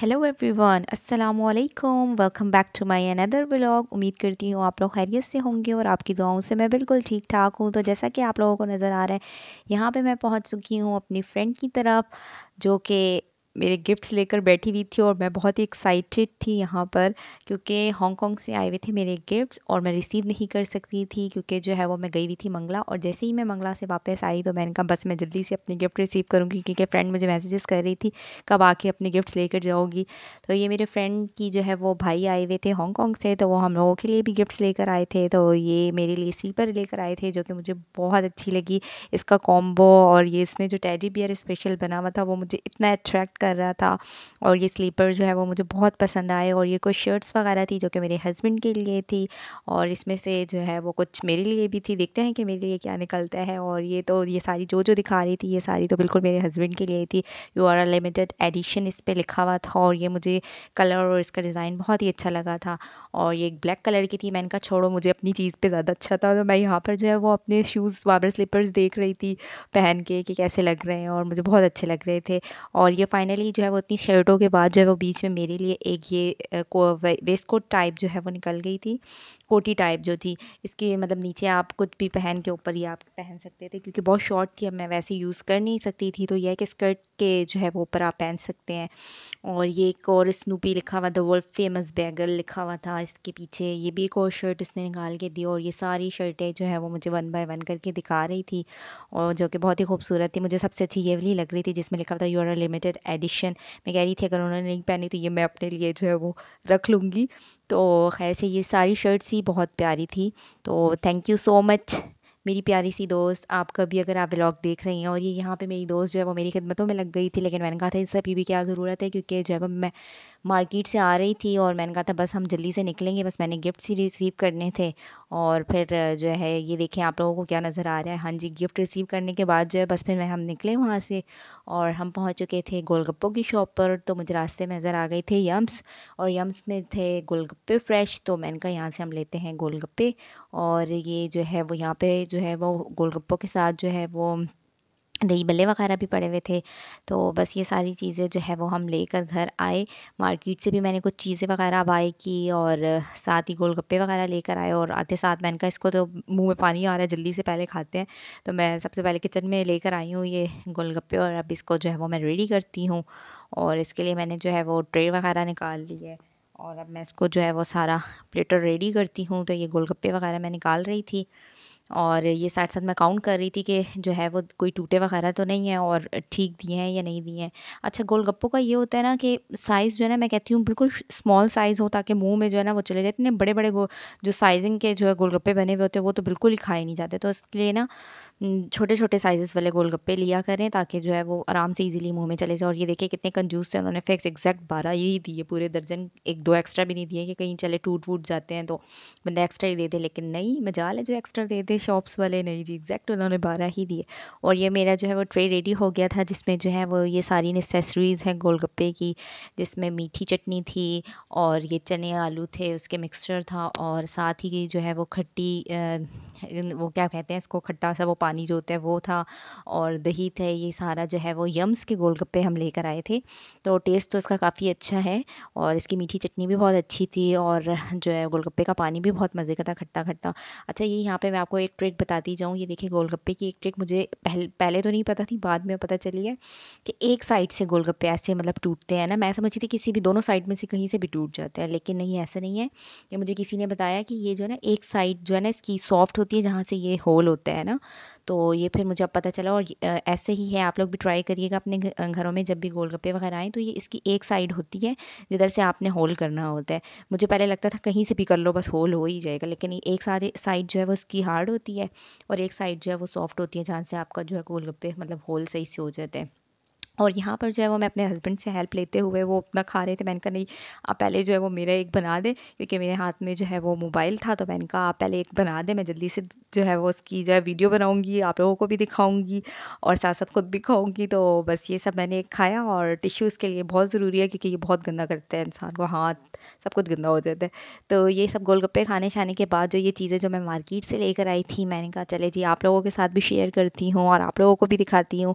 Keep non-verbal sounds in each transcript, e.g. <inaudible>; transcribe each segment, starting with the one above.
hello everyone अस्सलाम वालेकुम welcome back to my another blog उम्मीद करती हूँ आप लोग खैरियत से होंगे और आपकी दुआओं से मैं बिल्कुल ठीक ठाक हूँ तो जैसा कि आप लोगों को नज़र आ रहा है यहाँ पे मैं पहुँच चुकी हूँ अपनी फ्रेंड की तरफ जो कि मेरे गिफ्ट्स लेकर बैठी हुई थी और मैं बहुत ही एक्साइटेड थी यहाँ पर क्योंकि हांगकांग से आए हुए थे मेरे गिफ्ट्स और मैं रिसीव नहीं कर सकती थी क्योंकि जो है वो मैं गई हुई थी मंगला और जैसे ही मैं मंगला से वापस आई तो मैंने कहा बस मैं जल्दी से अपने गिफ्ट रिसीव करूँगी क्योंकि फ्रेंड मुझे मैसेजेस कर रही थी कब आके अपने गिफ्ट्स लेकर जाओगी तो ये मेरे फ्रेंड की जो है वो भाई आए हुए थे हांगकॉन्ग से तो वो हम लोगों के लिए भी गिफ्ट्स लेकर आए थे तो ये मेरे लिए स्लीपर लेकर आए थे जो कि मुझे बहुत अच्छी लगी इसका कॉम्बो और ये इसमें जो टेडी बियर स्पेशल बना हुआ था वो मुझे इतना अट्रैक्ट कर रहा था और ये स्लीपर जो है वो मुझे बहुत पसंद आए और ये कुछ शर्ट्स वगैरह थी जो कि मेरे हस्बैंड के लिए थी और इसमें से जो है वो कुछ मेरे लिए भी थी देखते हैं कि मेरे लिए क्या निकलता है और ये तो ये सारी जो जो दिखा रही थी ये सारी तो बिल्कुल मेरे हस्बैंड के लिए थी यू आर लिमिटेड एडिशन इस पर लिखा हुआ था और ये मुझे कलर और इसका डिज़ाइन बहुत ही अच्छा लगा था और ये एक ब्लैक कलर की थी मैंने कहा छोड़ो मुझे अपनी चीज़ पर ज़्यादा अच्छा था तो मैं यहाँ पर जो है वो अपने शूज़ वाबर स्लीपर्स देख रही थी पहन के कि कैसे लग रहे हैं और मुझे बहुत अच्छे लग रहे थे और ये फाइनल फाइनली जो है वो इतनी शर्टों के बाद जो है वो बीच में मेरे लिए एक ये वेस्ट कोट टाइप जो है वो निकल गई थी कोटी टाइप जो थी इसके मतलब नीचे आप कुछ भी पहन के ऊपर ही आप पहन सकते थे क्योंकि बहुत शॉर्ट थी अब मैं वैसे यूज़ कर नहीं सकती थी तो यह कि स्कर्ट के जो है वो ऊपर आप पहन सकते हैं और ये एक और स्नूपी लिखा हुआ द वर्ल्ड फेमस बैगल लिखा हुआ था इसके पीछे ये भी एक और शर्ट इसने निकाल के दी और ये सारी शर्टें जो है वो मुझे वन बाय वन करके दिखा रही थी और जो कि बहुत ही खूबसूरत थी मुझे सबसे अच्छी ये वाली लग रही थी जिसमें लिखा था यूर लिमिटेड एडिशन मैं कह रही थी अगर उन्होंने नहीं पहनी तो ये मैं अपने लिए जो है वो रख लूँगी तो खैर से ये सारी शर्ट्स ही बहुत प्यारी थी तो थैंक यू सो मच मेरी प्यारी सी दोस्त आप कभी अगर आप ब्लॉग देख रही हैं और ये यहाँ पे मेरी दोस्त जो है वो मेरी खिदमतों में लग गई थी लेकिन मैंने कहा था इन सभी भी क्या ज़रूरत है क्योंकि जो है मैं मार्केट से आ रही थी और मैंने कहा था बस हम जल्दी से निकलेंगे बस मैंने गिफ्ट ही रिसीव करने थे और फिर जो है ये देखें आप लोगों को क्या नज़र आ रहा है हाँ जी गिफ्ट रिसीव करने के बाद जो है बस फिर मैं हम निकले वहाँ से और हम पहुंच चुके थे गोलगप्पों की शॉप पर तो मुझे रास्ते में नज़र आ गए थे यम्स और यम्स में थे गोलगप्पे फ्रेश तो मैंने कहा यहाँ से हम लेते हैं गोलगप्पे और ये जो है वो यहाँ पे जो है वो गोलगप्पों के साथ जो है वो दही बल्ले वगैरह भी पड़े हुए थे तो बस ये सारी चीज़ें जो है वो हम लेकर घर आए मार्केट से भी मैंने कुछ चीज़ें वगैरह बाई की और साथ ही गोलगप्पे वगैरह लेकर आए और आते साथ मैंने कहा इसको तो मुंह में पानी आ रहा है जल्दी से पहले खाते हैं तो मैं सबसे पहले किचन में लेकर आई हूँ ये गोलगप्पे और अब इसको जो है वो मैं रेडी करती हूँ और इसके लिए मैंने जो है वो ट्रे वगैरह निकाल ली है और अब मैं इसको जो है वो सारा प्लेटर रेडी करती हूँ तो ये गोलगप्पे वगैरह मैं निकाल रही थी और ये साथ साथ मैं काउंट कर रही थी कि जो है वो कोई टूटे वगैरह तो नहीं है और ठीक दिए हैं या नहीं दिए हैं अच्छा गोलगप्पों का ये होता है ना कि साइज़ जो है ना मैं कहती हूँ बिल्कुल स्मॉल साइज़ हो ताकि मुंह में जो है ना वो चले जाए इतने बड़े बड़े जो साइजिंग के जो है गोलगप्पे बने हुए होते हैं वो तो बिल्कुल ही खाए नहीं जाते तो इसके लिए ना छोटे छोटे साइज़ वाले गोलगप्पे लिया करें ताकि जो है वो आराम से ईजिली मुँह में चले जाए और ये देखिए कितने कंजूस थे उन्होंने फिक्स एग्जैक्ट बारह यही दिए पूरे दर्जन एक दो एक्स्ट्रा भी नहीं दिए कि कहीं चले टूट वूट जाते हैं तो बंदा एक्स्ट्रा ही दे दे लेकिन नहीं मजाल है जो एक्स्ट्रा दे दे थे शॉप्स वाले नहीं जी एग्जैक्ट उन्होंने बारह ही दिए और ये मेरा जो है वो ट्रे रेडी हो गया था जिसमें जो है वो ये सारी नेसेसरीज़ हैं गोलगप्पे की जिसमें मीठी चटनी थी और ये चने आलू थे उसके मिक्सचर था और साथ ही जो है वो खट्टी वो क्या कहते हैं इसको खट्टा सा वो पानी जो होता है वो था और दही थे ये सारा जो है वो यम्स के गोलगप्पे हम लेकर आए थे तो टेस्ट तो इसका काफ़ी अच्छा है और इसकी मीठी चटनी भी बहुत अच्छी थी और जो है गोलगप्पे का पानी भी बहुत मज़े का था खट्टा खट्टा अच्छा ये यहाँ पे मैं आपको एक ट्रिक बताती जाऊँ ये देखिए गोलगप्पे की एक ट्रिक मुझे पहले पहले तो नहीं पता थी बाद में पता चली है कि एक साइड से गोलगप्पे ऐसे मतलब टूटते हैं ना मैं समझती थी किसी भी दोनों साइड में से कहीं से भी टूट जाते हैं लेकिन नहीं ऐसा नहीं है कि मुझे किसी ने बताया कि ये जो है ना एक साइड जो है ना इसकी सॉफ्ट होती है जहाँ से ये होल होता है ना तो ये फिर मुझे अब पता चला और ऐसे ही है आप लोग भी ट्राई करिएगा अपने घरों में जब भी गोलगप्पे वगैरह आएँ तो ये इसकी एक साइड होती है जिधर से आपने होल करना होता है मुझे पहले लगता था कहीं से भी कर लो बस होल हो ही जाएगा लेकिन एक सारे साइड जो है वो इसकी हार्ड होती है और एक साइड जो है वो सॉफ्ट होती है जहाँ से आपका जो है गोलगप्पे मतलब होल सही से हो जाते हैं और यहाँ पर जो है वो मैं अपने हस्बैंड से हेल्प लेते हुए वो अपना खा रहे थे मैंने कहा नहीं आप पहले जो है वो मेरा एक बना दें क्योंकि मेरे हाथ में जो है वो मोबाइल था तो मैंने कहा आप पहले एक बना दें मैं जल्दी से जो है वो उसकी जो है वीडियो बनाऊँगी आप लोगों को भी दिखाऊँगी और साथ साथ खुद भी खाऊँगी तो बस ये सब मैंने एक खाया और टिश्यूज़ के लिए बहुत ज़रूरी है क्योंकि ये बहुत गंदा करते हैं इंसान को हाथ सब कुछ गंदा हो जाता है तो ये सब गोलगप्पे खाने छाने के बाद जो ये चीज़ें जो मैं मार्केट से लेकर आई थी मैंने कहा चले जी आप लोगों के साथ भी शेयर करती हूँ और आप लोगों को भी दिखाती हूँ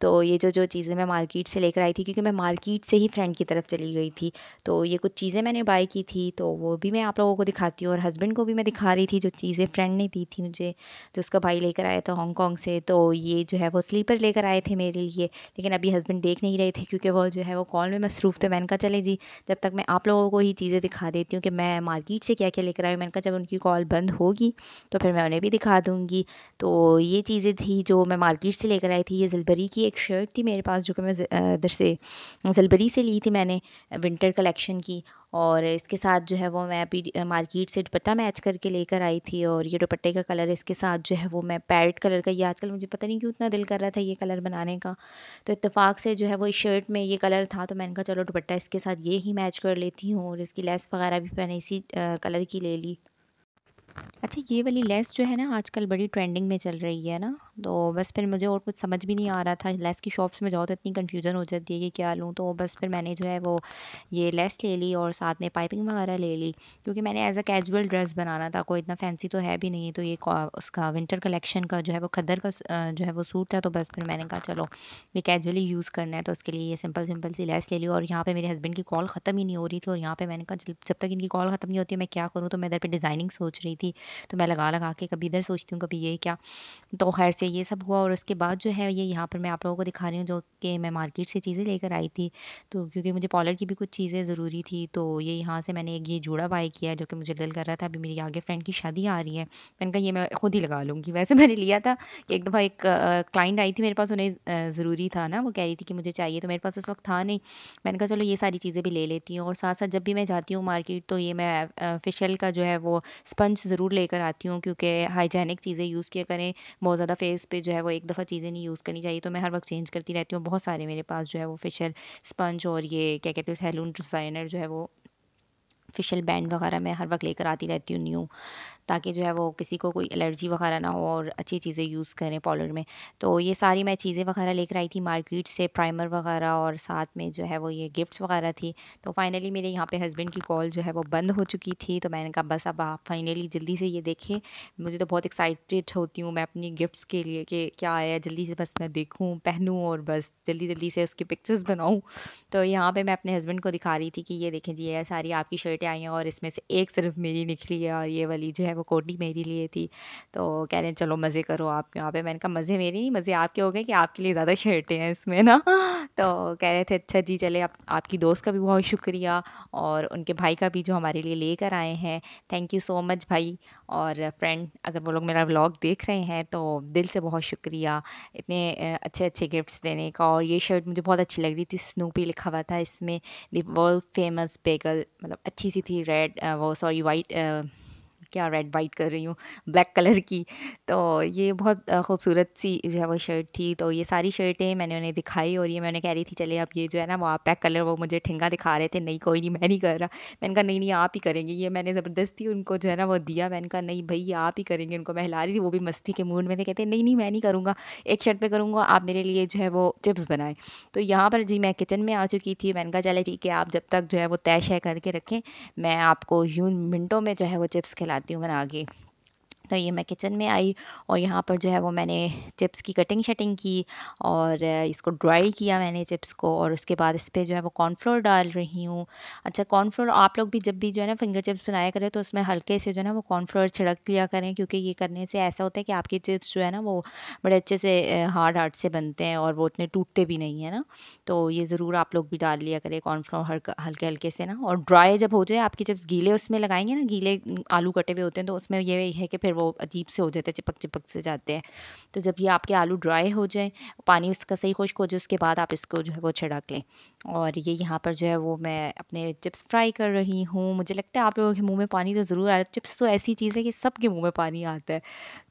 तो ये जो जो चीज़ें मैं मार्केट से लेकर आई थी क्योंकि मैं मार्केट से ही फ्रेंड की तरफ चली गई थी तो ये कुछ चीज़ें मैंने बाई की थी तो वो भी मैं आप लोगों को दिखाती हूँ और हस्बैंड को भी मैं दिखा रही थी जो चीज़ें फ्रेंड ने दी थी मुझे जो उसका भाई लेकर आया था हॉन्गकॉन्ग से तो ये जो है वो स्लीपर लेकर आए थे मेरे लिए लेकिन अभी हस्बैंड देख नहीं रहे थे क्योंकि वो जो है वो कॉल में मसरूफ़ थे मैंने कहा चले जी जब तक मैं आप लोगों को ही चीज़ें दिखा देती हूँ कि मैं मार्केट से क्या क्या लेकर आई मैंने कहा जब उनकी कॉल बंद होगी तो फिर मैं उन्हें भी दिखा दूँगी तो ये चीज़ें थी जो मैं मार्केट से लेकर आई थी ये जलबरी की एक शर्ट थी मेरे पास जो कि मैं इधर से जलबरी से ली थी मैंने विंटर कलेक्शन की और इसके साथ जो है वो मैं अभी मार्केट से दुपट्टा मैच करके लेकर आई थी और ये दुपट्टे का कलर इसके साथ जो है वो मैं पैरट कलर का ये आजकल मुझे पता नहीं क्यों इतना दिल कर रहा था ये कलर बनाने का तो इतफ़ाक़ से जो है वो इस शर्ट में ये कलर था तो मैंने कहा चलो दुपट्टा इसके साथ ये ही मैच कर लेती हूँ और इसकी लेस वगैरह भी मैंने इसी कलर की ले ली अच्छा ये वाली लेस जो है ना आजकल बड़ी ट्रेंडिंग में चल रही है ना तो बस फिर मुझे और कुछ समझ भी नहीं आ रहा था लेस की शॉप्स में जाओ तो इतनी कन्फ्यूज़न हो जाती है कि क्या लूँ तो बस फिर मैंने जो है वो ये लेस ले ली और साथ में पाइपिंग वगैरह ले ली क्योंकि मैंने एज अ कैजुअल ड्रेस बनाना था कोई इतना फैंसी तो है भी नहीं तो ये उसका विंटर कलेक्शन का जो है वो खदर का जो है वो सूट था तो बस फिर मैंने कहा चलो ये कैजुअली यूज़ करना है तो उसके लिए ये सिंपल सिंपल सी लेस ले ली और यहाँ पर मेरे हस्बैंड की कॉल ख़त्म ही नहीं हो रही थी और यहाँ पर मैंने कहा जब तक इनकी कॉल ख़त्म नहीं होती मैं क्या करूँ तो मैं इधर पर डिज़ाइनिंग सोच रही थी तो मैं लगा लगा के कभी इधर सोचती हूँ कभी ये क्या तो खैर से ये सब हुआ और उसके बाद जो है ये यहाँ पर मैं आप लोगों को दिखा रही हूँ जो कि मैं मार्केट से चीज़ें लेकर आई थी तो क्योंकि मुझे पॉलर की भी कुछ चीज़ें ज़रूरी थी तो ये यहाँ से मैंने एक ये जोड़ा बाई किया जो कि मुझे दिल कर रहा था अभी मेरी आगे फ्रेंड की शादी आ रही है मैंने कहा ये मैं खुद ही लगा लूँगी वैसे मैंने लिया था कि एक दफ़ा एक क्लाइंट आई थी मेरे पास उन्हें ज़रूरी था ना वो कह रही थी कि मुझे चाहिए तो मेरे पास उस वक्त था नहीं मैंने कहा चलो ये सारी चीज़ें भी ले लेती हूँ और साथ साथ जब भी मैं जाती हूँ मार्केट तो ये मैं फेशियल का जो है वो स्पंज ज़रूर ले लेकर आती हूँ क्योंकि हाइजेनिक चीज़ें यूज़ किया करें बहुत ज़्यादा फेस पे जो है वो एक दफ़ा चीज़ें नहीं यूज़ करनी चाहिए तो मैं हर वक्त चेंज करती रहती हूँ बहुत सारे मेरे पास जो है वो फेशियल स्पंज और ये क्या कहते हैं सैलून डिज़ाइनर जो है वो ऑफिशियल बैंड वगैरह मैं हर वक्त लेकर आती रहती हूँ न्यू ताकि जो है वो किसी को कोई एलर्जी वगैरह ना हो और अच्छी चीज़ें यूज़ करें पॉलर में तो ये सारी मैं चीज़ें वगैरह लेकर आई थी मार्केट से प्राइमर वगैरह और साथ में जो है वो ये गिफ्ट्स वगैरह थी तो फाइनली मेरे यहाँ पे हस्बैंड की कॉल जो है वो बंद हो चुकी थी तो मैंने कहा बस अब आप फाइनली जल्दी से ये देखें मुझे तो बहुत एक्साइटेड होती हूँ मैं अपनी गिफ्ट्स के लिए कि क्या आया जल्दी से बस मैं देखूँ पहनूँ और बस जल्दी जल्दी से उसकी पिक्चर्स बनाऊँ तो यहाँ पर मैं अपने हस्बैंड को दिखा रही थी कि ये देखें जी ये सारी आपकी शर्ट टिकटें आई हैं और इसमें से एक सिर्फ मेरी निकली है और ये वाली जो है वो कोटी मेरी लिए थी तो कह रहे हैं चलो मज़े करो आप यहाँ पे मैंने कहा मज़े मेरे नहीं मज़े आपके हो गए कि आपके लिए ज़्यादा शर्टें हैं इसमें ना <laughs> तो कह रहे थे अच्छा जी चले आप आपकी दोस्त का भी बहुत शुक्रिया और उनके भाई का भी जो हमारे लिए लेकर आए हैं थैंक यू सो मच भाई और फ्रेंड अगर वो लोग मेरा व्लॉग देख रहे हैं तो दिल से बहुत शुक्रिया इतने अच्छे अच्छे गिफ्ट्स देने का और ये शर्ट मुझे बहुत अच्छी लग रही थी स्नूपी लिखा हुआ था इसमें दी वर्ल्ड फेमस बेगल मतलब अच्छी सी थी रेड वो सॉरी वाइट क्या रेड वाइट कर रही हूँ ब्लैक कलर की तो ये बहुत खूबसूरत सी जो है वो शर्ट थी तो ये सारी शर्टें मैंने उन्हें दिखाई और ये मैंने कह रही थी चले अब ये जो है ना वो आप पैक कर वो मुझे ठेंगा दिखा रहे थे नहीं कोई नहीं मैं नहीं कर रहा मैंने कहा नहीं नहीं आप ही करेंगे ये मैंने ज़बरदस्ती उनको जो है ना वो दिया मैंने कहा नहीं भाई ये आप ही करेंगे उनको मैं हिला रही थी वो भी मस्ती के मूड में थे कहते नहीं नहीं मैं नहीं करूँगा एक शर्ट पर करूँगा आप मेरे लिए जो है वो चिप्स बनाएं तो यहाँ पर जी मैं किचन में आ चुकी थी मैंने कहा चले जी कि आप जब तक जो है वो तय शय करके रखें मैं आपको यूँ मिनटों में जो है वो चिप्स खिला बताती हूँ बना के था ये मैं किचन में आई और यहाँ पर जो है वो मैंने चिप्स की कटिंग शटिंग की और इसको ड्राई किया मैंने चिप्स को और उसके बाद इस पर जो है वो कॉर्नफ्लोर डाल रही हूँ अच्छा कॉर्नफ्लोर आप लोग भी जब भी जो है ना फिंगर चिप्स बनाया करें तो उसमें हल्के से जो है ना वो कॉर्नफ्लोर छिड़क लिया करें क्योंकि ये करने से ऐसा होता है कि आपके चिप्स जो है ना वो बड़े अच्छे से हार्ड हार्ड से बनते हैं और वो उतने टूटते भी नहीं है ना तो ये ज़रूर आप लोग भी डाल लिया करें कॉर्नफ्लोर हल्के हल्के से ना और ड्राई जब हो जाए आपके चिप्स गीले उसमें लगाएंगे ना गीले आलू कटे हुए होते हैं तो उसमें ये है कि फिर वो वो अजीब से हो जाते हैं चिपक चिपक से जाते हैं तो जब ये आपके आलू ड्राई हो जाए पानी उसका सही खुश्क हो जाए उसके बाद आप इसको जो है वो छिड़क लें और ये यहाँ पर जो है वो मैं अपने चिप्स फ्राई कर रही हूँ मुझे लगता है आप लोगों के मुँह में पानी तो ज़रूर आ रहा है चिप्स तो ऐसी चीज़ है कि सब के मुँह में पानी आता है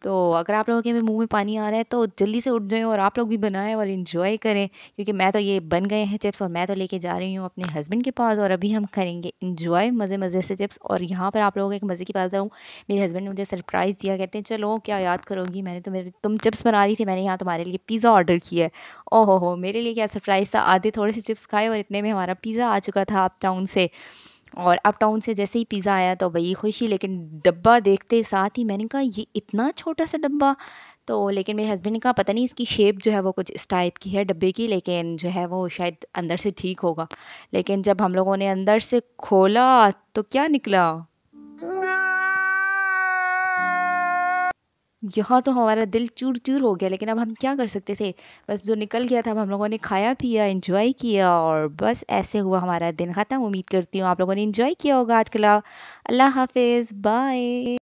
तो अगर आप लोगों के मुँह में पानी आ रहा है तो जल्दी से उठ जाएँ और आप लोग भी बनाएँ और इन्जॉय करें क्योंकि मैं तो ये बन गए हैं चिप्स और मैं तो लेके जा रही हूँ अपने हस्बैंड के पास और अभी हम करेंगे इन्जॉय मज़े मज़े से चिप्स और यहाँ पर आप लोगों को एक मज़े की बात बताऊँ मेरे हस्बैंड ने मुझे सरप्राइज़ सिया कहते हैं चलो क्या याद करूँगी मैंने तो मेरे तुम चिप्स बना रही थी मैंने यहाँ तुम्हारे लिए पिज़्ज़ा ऑर्डर किया है ओहो हो मेरे लिए क्या सरप्राइज़ था आधे थोड़े से चिप्स खाए और इतने में हमारा पिज़्ज़ा आ चुका था अप टाउन से और अप टाउन से जैसे ही पिज़्ज़ा आया तो वही खुशी लेकिन डब्बा देखते साथ ही मैंने कहा ये इतना छोटा सा डब्बा तो लेकिन मेरे हस्बैंड ने कहा पता नहीं इसकी शेप जो है वो कुछ इस टाइप की है डब्बे की लेकिन जो है वो शायद अंदर से ठीक होगा लेकिन जब हम लोगों ने अंदर से खोला तो क्या निकला यहाँ तो हमारा दिल चूर चूर हो गया लेकिन अब हम क्या कर सकते थे बस जो निकल गया था हम लोगों ने खाया पिया इन्जॉय किया और बस ऐसे हुआ हमारा दिन ख़त्म उम्मीद करती हूँ आप लोगों ने इन्जॉय किया होगा आज कल अल्लाह हाफिज़ बाय